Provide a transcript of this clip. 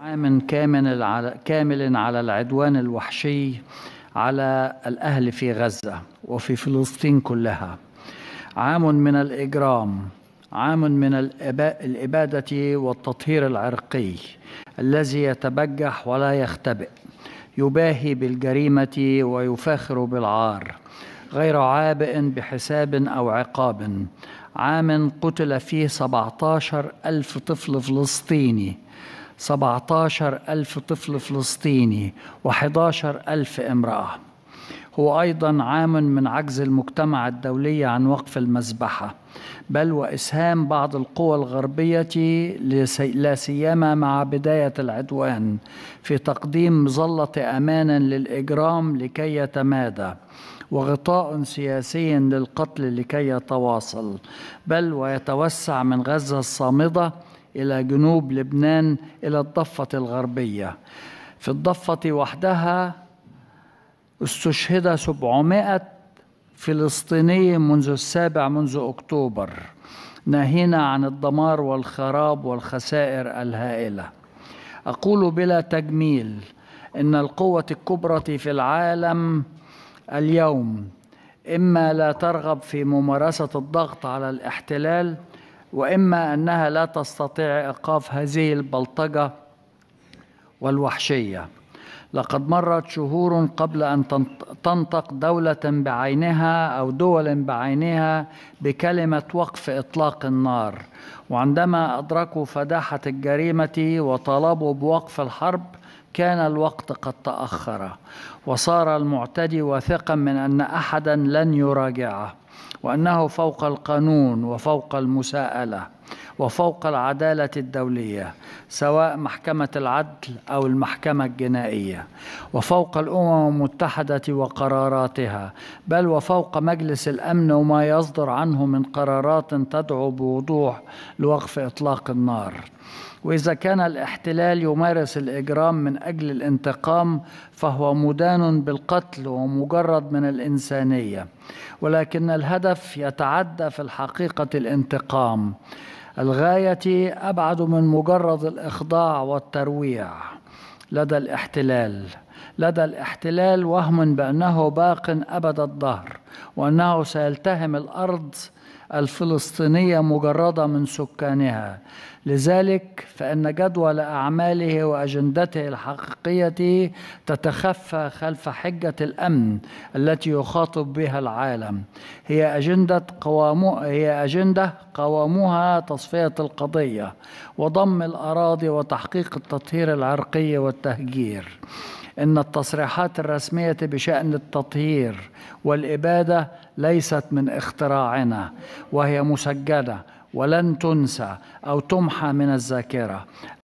عام كامل على كامل على العدوان الوحشي على الأهل في غزة وفي فلسطين كلها عام من الإجرام عام من الإبادة والتطهير العرقي الذي يتبجح ولا يختبئ يباهي بالجريمة ويفاخر بالعار غير عابئ بحساب أو عقاب عام قتل فيه 17 ألف طفل فلسطيني 17 ألف طفل فلسطيني و11 ألف امرأة هو أيضا عام من عجز المجتمع الدولي عن وقف المذبحة بل وإسهام بعض القوى الغربية لا سيما مع بداية العدوان في تقديم مظلة أمانا للإجرام لكي يتمادى وغطاء سياسي للقتل لكي يتواصل بل ويتوسع من غزة الصامدة إلى جنوب لبنان إلى الضفة الغربية في الضفة وحدها استشهد 700 فلسطيني منذ السابع منذ أكتوبر ناهينا عن الدمار والخراب والخسائر الهائلة أقول بلا تجميل إن القوة الكبرى في العالم اليوم إما لا ترغب في ممارسة الضغط على الاحتلال واما انها لا تستطيع ايقاف هذه البلطجه والوحشيه لقد مرت شهور قبل ان تنطق دوله بعينها او دول بعينها بكلمه وقف اطلاق النار وعندما ادركوا فداحه الجريمه وطالبوا بوقف الحرب كان الوقت قد تاخر وصار المعتدي واثقا من ان احدا لن يراجعه وأنه فوق القانون وفوق المساءلة وفوق العدالة الدولية سواء محكمة العدل أو المحكمة الجنائية وفوق الأمم المتحدة وقراراتها بل وفوق مجلس الأمن وما يصدر عنه من قرارات تدعو بوضوح لوقف إطلاق النار وإذا كان الاحتلال يمارس الإجرام من أجل الانتقام فهو مدان بالقتل ومجرد من الإنسانية ولكن الهدف يتعدى في الحقيقة الانتقام الغاية أبعد من مجرد الإخضاع والترويع لدى الاحتلال لدى الاحتلال وهم بأنه باق أبد الدهر وأنه سيلتهم الأرض الفلسطينيه مجرده من سكانها لذلك فان جدول اعماله واجندته الحقيقيه تتخفى خلف حجه الامن التي يخاطب بها العالم هي اجنده قوامو هي اجنده قوامها تصفيه القضيه وضم الاراضي وتحقيق التطهير العرقي والتهجير ان التصريحات الرسميه بشان التطهير والاباده ليست من اختراعنا وهي مسجدة ولن تنسى أو تمحى من الذاكرة